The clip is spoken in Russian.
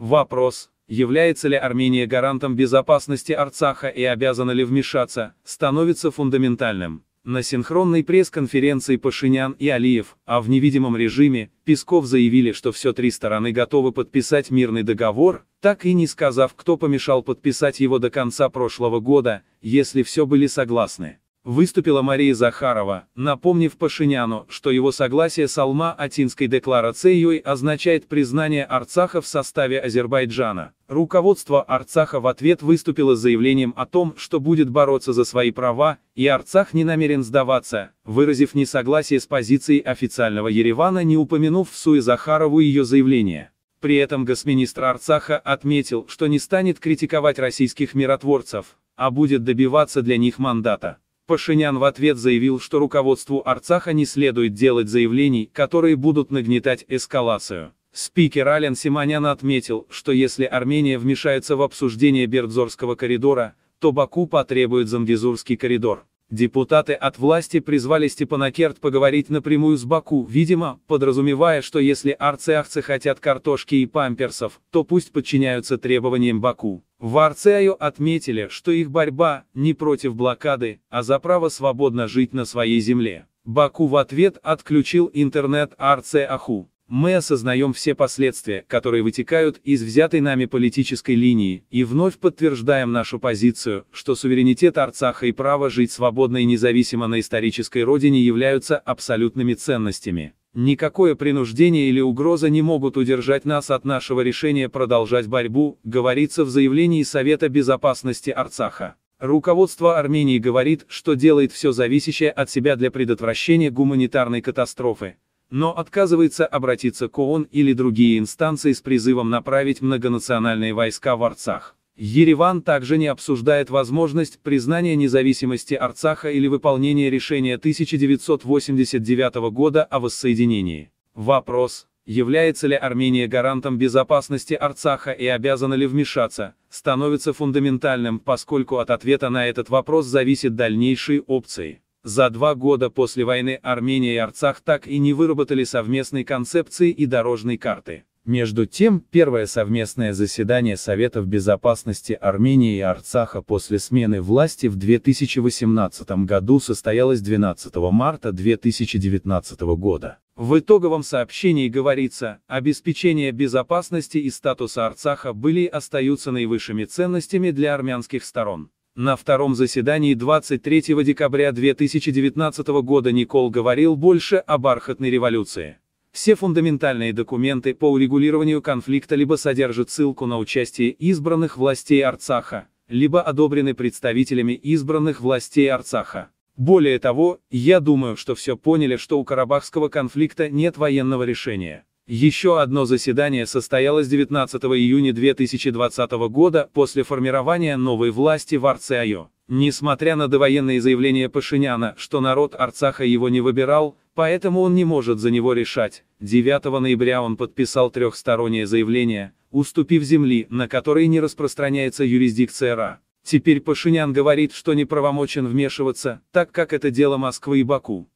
Вопрос, является ли Армения гарантом безопасности Арцаха и обязана ли вмешаться, становится фундаментальным. На синхронной пресс-конференции Пашинян и Алиев, а в невидимом режиме, Песков заявили, что все три стороны готовы подписать мирный договор, так и не сказав, кто помешал подписать его до конца прошлого года, если все были согласны. Выступила Мария Захарова, напомнив Пашиняну, что его согласие с Алма-Атинской декларацией означает признание Арцаха в составе Азербайджана. Руководство Арцаха в ответ выступило с заявлением о том, что будет бороться за свои права, и Арцах не намерен сдаваться, выразив несогласие с позицией официального Еревана, не упомянув в Суе Захарову ее заявление. При этом госминистр Арцаха отметил, что не станет критиковать российских миротворцев, а будет добиваться для них мандата. Пашинян в ответ заявил, что руководству Арцаха не следует делать заявлений, которые будут нагнетать эскалацию. Спикер Ален Симонян отметил, что если Армения вмешается в обсуждение Бердзорского коридора, то Баку потребует Замбезурский коридор. Депутаты от власти призвали Степанакерт поговорить напрямую с Баку, видимо, подразумевая, что если арцеахцы хотят картошки и памперсов, то пусть подчиняются требованиям Баку. В Арцею отметили, что их борьба не против блокады, а за право свободно жить на своей земле. Баку в ответ отключил интернет Арцеаху. Мы осознаем все последствия, которые вытекают из взятой нами политической линии, и вновь подтверждаем нашу позицию, что суверенитет Арцаха и право жить свободно и независимо на исторической родине являются абсолютными ценностями. Никакое принуждение или угроза не могут удержать нас от нашего решения продолжать борьбу, говорится в заявлении Совета безопасности Арцаха. Руководство Армении говорит, что делает все зависящее от себя для предотвращения гуманитарной катастрофы но отказывается обратиться к ООН или другие инстанции с призывом направить многонациональные войска в Арцах. Ереван также не обсуждает возможность признания независимости Арцаха или выполнения решения 1989 года о воссоединении. Вопрос, является ли Армения гарантом безопасности Арцаха и обязана ли вмешаться, становится фундаментальным, поскольку от ответа на этот вопрос зависят дальнейшие опции. За два года после войны Армения и Арцах так и не выработали совместной концепции и дорожной карты. Между тем, первое совместное заседание Советов Безопасности Армении и Арцаха после смены власти в 2018 году состоялось 12 марта 2019 года. В итоговом сообщении говорится, обеспечение безопасности и статуса Арцаха были и остаются наивысшими ценностями для армянских сторон. На втором заседании 23 декабря 2019 года Никол говорил больше о бархатной революции. Все фундаментальные документы по урегулированию конфликта либо содержат ссылку на участие избранных властей Арцаха, либо одобрены представителями избранных властей Арцаха. Более того, я думаю, что все поняли, что у карабахского конфликта нет военного решения. Еще одно заседание состоялось 19 июня 2020 года после формирования новой власти в Арцеайо. Несмотря на довоенные заявления Пашиняна, что народ Арцаха его не выбирал, поэтому он не может за него решать, 9 ноября он подписал трехстороннее заявление, уступив земли, на которые не распространяется юрисдикция РА. Теперь Пашинян говорит, что не правомочен вмешиваться, так как это дело Москвы и Баку.